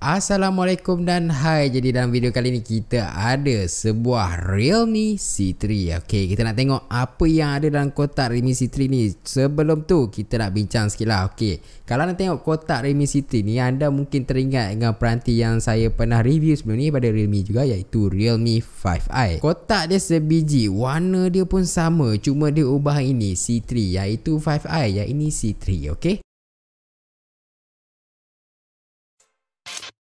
Assalamualaikum dan hai Jadi dalam video kali ni kita ada sebuah Realme C3 Okay kita nak tengok apa yang ada dalam kotak Realme C3 ni Sebelum tu kita nak bincang sikit lah Okay kalau nak tengok kotak Realme C3 ni Anda mungkin teringat dengan peranti yang saya pernah review sebelum ni Pada Realme juga iaitu Realme 5i Kotak dia sebiji Warna dia pun sama Cuma dia ubah ini C3 iaitu 5i Yang ini C3 okay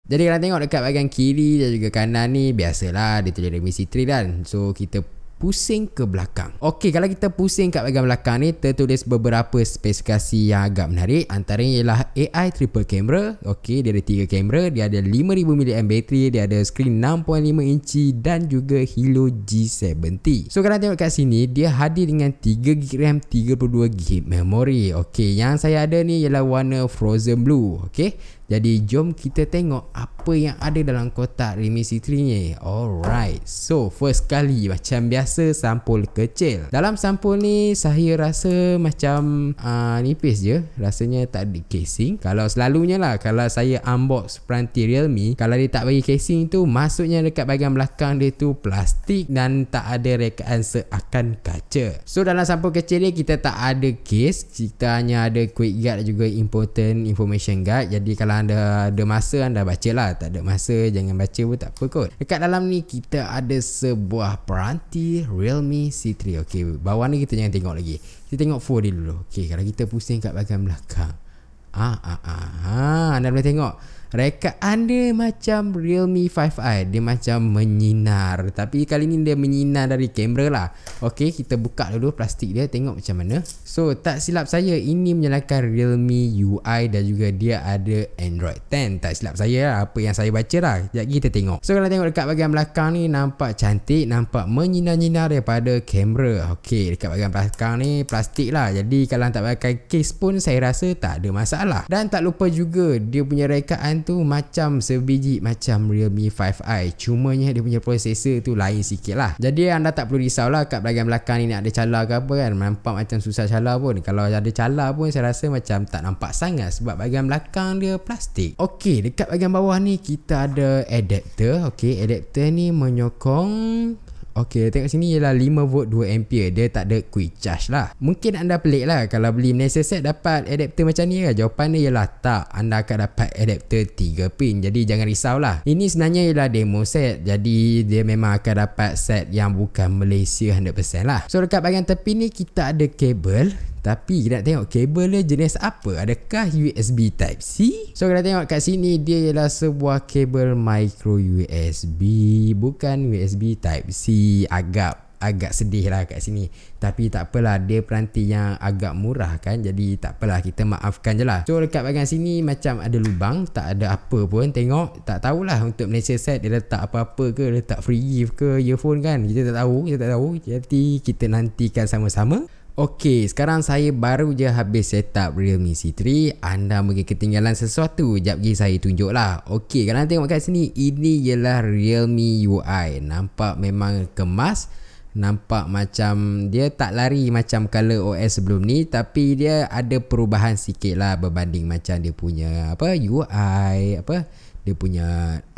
Jadi kalau tengok dekat bahagian kiri dan juga kanan ni Biasalah dia terjadi remisi 3 kan So kita pusing ke belakang Okey, kalau kita pusing kat bahagian belakang ni Tertulis beberapa spesifikasi yang agak menarik Antaranya ialah AI triple camera Okey, dia ada 3 kamera Dia ada 5000mAh bateri Dia ada screen 6.5 inci Dan juga Hilo G70 So kalau tengok kat sini Dia hadir dengan 3GB RAM 32GB memory Okey, yang saya ada ni ialah warna frozen blue Okey, jadi jom kita tengok apa yang ada dalam kotak remisi 3 ni. Alright. So first kali macam biasa sampul kecil. Dalam sampul ni saya rasa macam uh, nipis je. Rasanya tak ada casing. Kalau selalunya lah kalau saya unbox peranti Realme. Kalau dia tak bagi casing tu maksudnya dekat bahagian belakang dia tu plastik dan tak ada rekaan seakan kaca. So dalam sampul kecil ni kita tak ada case. Kita hanya ada quick guide juga important information guide. Jadi kalau anda ada masa anda baca lah tak ada masa jangan baca pun tak apa kot dekat dalam ni kita ada sebuah peranti Realme C3 ok bawah ni kita jangan tengok lagi kita tengok 4 dulu ok kalau kita pusing kat bagian belakang ah ah ah ha, anda boleh tengok Rekaan dia macam Realme 5i Dia macam menyinar Tapi kali ni dia menyinar dari kamera lah Ok kita buka dulu plastik dia Tengok macam mana So tak silap saya Ini menyalakan Realme UI Dan juga dia ada Android 10 Tak silap saya lah Apa yang saya baca lah Sekejap kita tengok So kalau tengok dekat bahagian belakang ni Nampak cantik Nampak menyinar-nyinar daripada kamera Ok dekat bahagian belakang ni Plastik lah Jadi kalau tak pakai case pun Saya rasa tak ada masalah Dan tak lupa juga Dia punya rekaan tu macam sebiji macam Realme 5i cumanya dia punya processor tu lain sikit lah jadi anda tak perlu risau lah kat belakang belakang ni nak ada calar ke apa kan nampak macam susah calar pun kalau ada calar pun saya rasa macam tak nampak sangat sebab bahagian belakang dia plastik ok dekat bahagian bawah ni kita ada adapter ok adapter ni menyokong Okey tengok sini ialah 5V 2A Dia tak ada quick charge lah Mungkin anda pelik lah Kalau beli Nexus set dapat adapter macam ni kan lah. Jawapan dia ialah tak Anda akan dapat adapter 3 pin Jadi jangan risau lah Ini sebenarnya ialah demo set Jadi dia memang akan dapat set yang bukan Malaysia 100% lah So dekat bahagian tepi ni kita ada kabel tapi kita nak tengok kabel dia jenis apa Adakah USB type C? So kita tengok kat sini Dia ialah sebuah kabel micro USB Bukan USB type C Agak agak sedih lah kat sini tapi tak apalah dia peranti yang agak murah kan jadi tak apalah kita maafkan je lah so dekat bahagian sini macam ada lubang tak ada apa pun tengok tak tahulah untuk Malaysia set dia letak apa-apa ke letak free gift ke earphone kan kita tak tahu kita tak tahu jadi kita nantikan sama-sama Okey, sekarang saya baru je habis set up Realme C3. Anda mungkin ketinggalan sesuatu. Jap lagi saya tunjuk lah. Okey, kalau anda tengok kat sini, ini ialah Realme UI. Nampak memang kemas. Nampak macam dia tak lari macam color OS sebelum ni Tapi dia ada perubahan sikit lah Berbanding macam dia punya apa UI apa Dia punya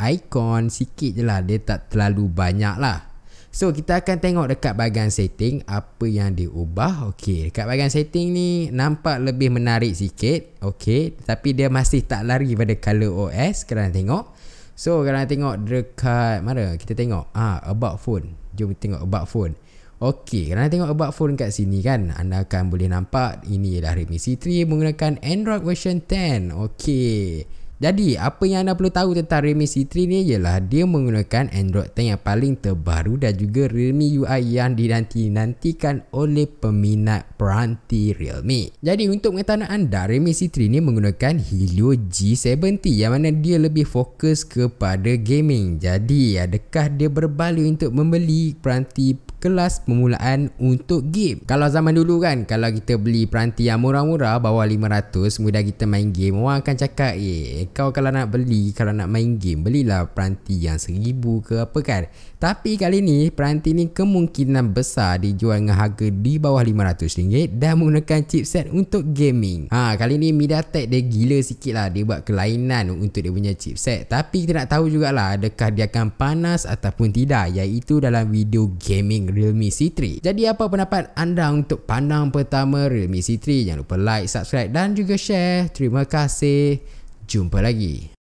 icon sikit je lah Dia tak terlalu banyak lah So kita akan tengok dekat bahagian setting apa yang diubah. Okey, dekat bahagian setting ni nampak lebih menarik sikit. Okey, tapi dia masih tak lari pada color OS. Kita tengok. So kita tengok dekat mana? Kita tengok ah ha, about phone. Jom kita tengok about phone. Okey, kita tengok about phone kat sini kan. Anda akan boleh nampak ini adalah Redmi C3 menggunakan Android version 10. Okey. Jadi apa yang anda perlu tahu tentang Realme C3 ni ialah dia menggunakan Android 10 yang paling terbaru dan juga Realme UI yang dinanti-nantikan oleh peminat peranti Realme. Jadi untuk pengetahuan anda, Realme C3 ni menggunakan Helio G70 yang mana dia lebih fokus kepada gaming. Jadi adakah dia berbaloi untuk membeli peranti kelas permulaan untuk game. Kalau zaman dulu kan, kalau kita beli peranti yang murah-murah bawah 500, mudah kita main game, orang akan cakap, "Eh, kau kalau nak beli, kalau nak main game, belilah peranti yang seribu ke apa kan." Tapi kali ni, peranti ni kemungkinan besar dijual dengan harga di bawah RM500 dan menggunakan chipset untuk gaming. Ha, kali ni MediaTek dia gila sikit lah. Dia buat kelainan untuk dia punya chipset. Tapi kita nak tahu jugalah adakah dia akan panas ataupun tidak. Iaitu dalam video gaming Realme C3. Jadi apa pendapat anda untuk pandang pertama Realme C3? Jangan lupa like, subscribe dan juga share. Terima kasih. Jumpa lagi.